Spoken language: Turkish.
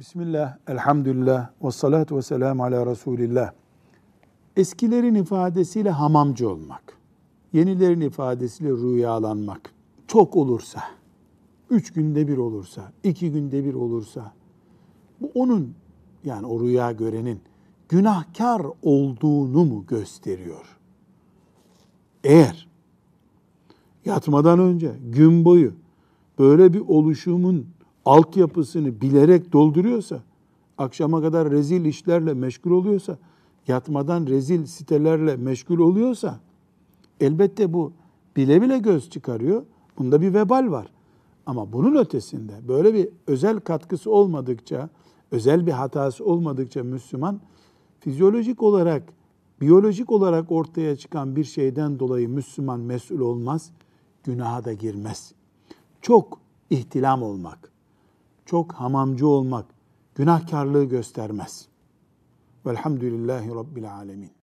Bismillah, elhamdülillah, ve salatu ve selamu ala Resulillah. Eskilerin ifadesiyle hamamcı olmak, yenilerin ifadesiyle rüyalanmak, çok olursa, üç günde bir olursa, iki günde bir olursa, bu onun yani o rüya görenin günahkar olduğunu mu gösteriyor? Eğer yatmadan önce gün boyu böyle bir oluşumun altyapısını bilerek dolduruyorsa, akşama kadar rezil işlerle meşgul oluyorsa, yatmadan rezil sitelerle meşgul oluyorsa, elbette bu bile bile göz çıkarıyor. Bunda bir vebal var. Ama bunun ötesinde böyle bir özel katkısı olmadıkça, özel bir hatası olmadıkça Müslüman fizyolojik olarak, biyolojik olarak ortaya çıkan bir şeyden dolayı Müslüman mesul olmaz, günaha da girmez. Çok ihtilam olmak, çok hamamcı olmak günahkarlığı göstermez. Velhamdülillahi Rabbil Alemin.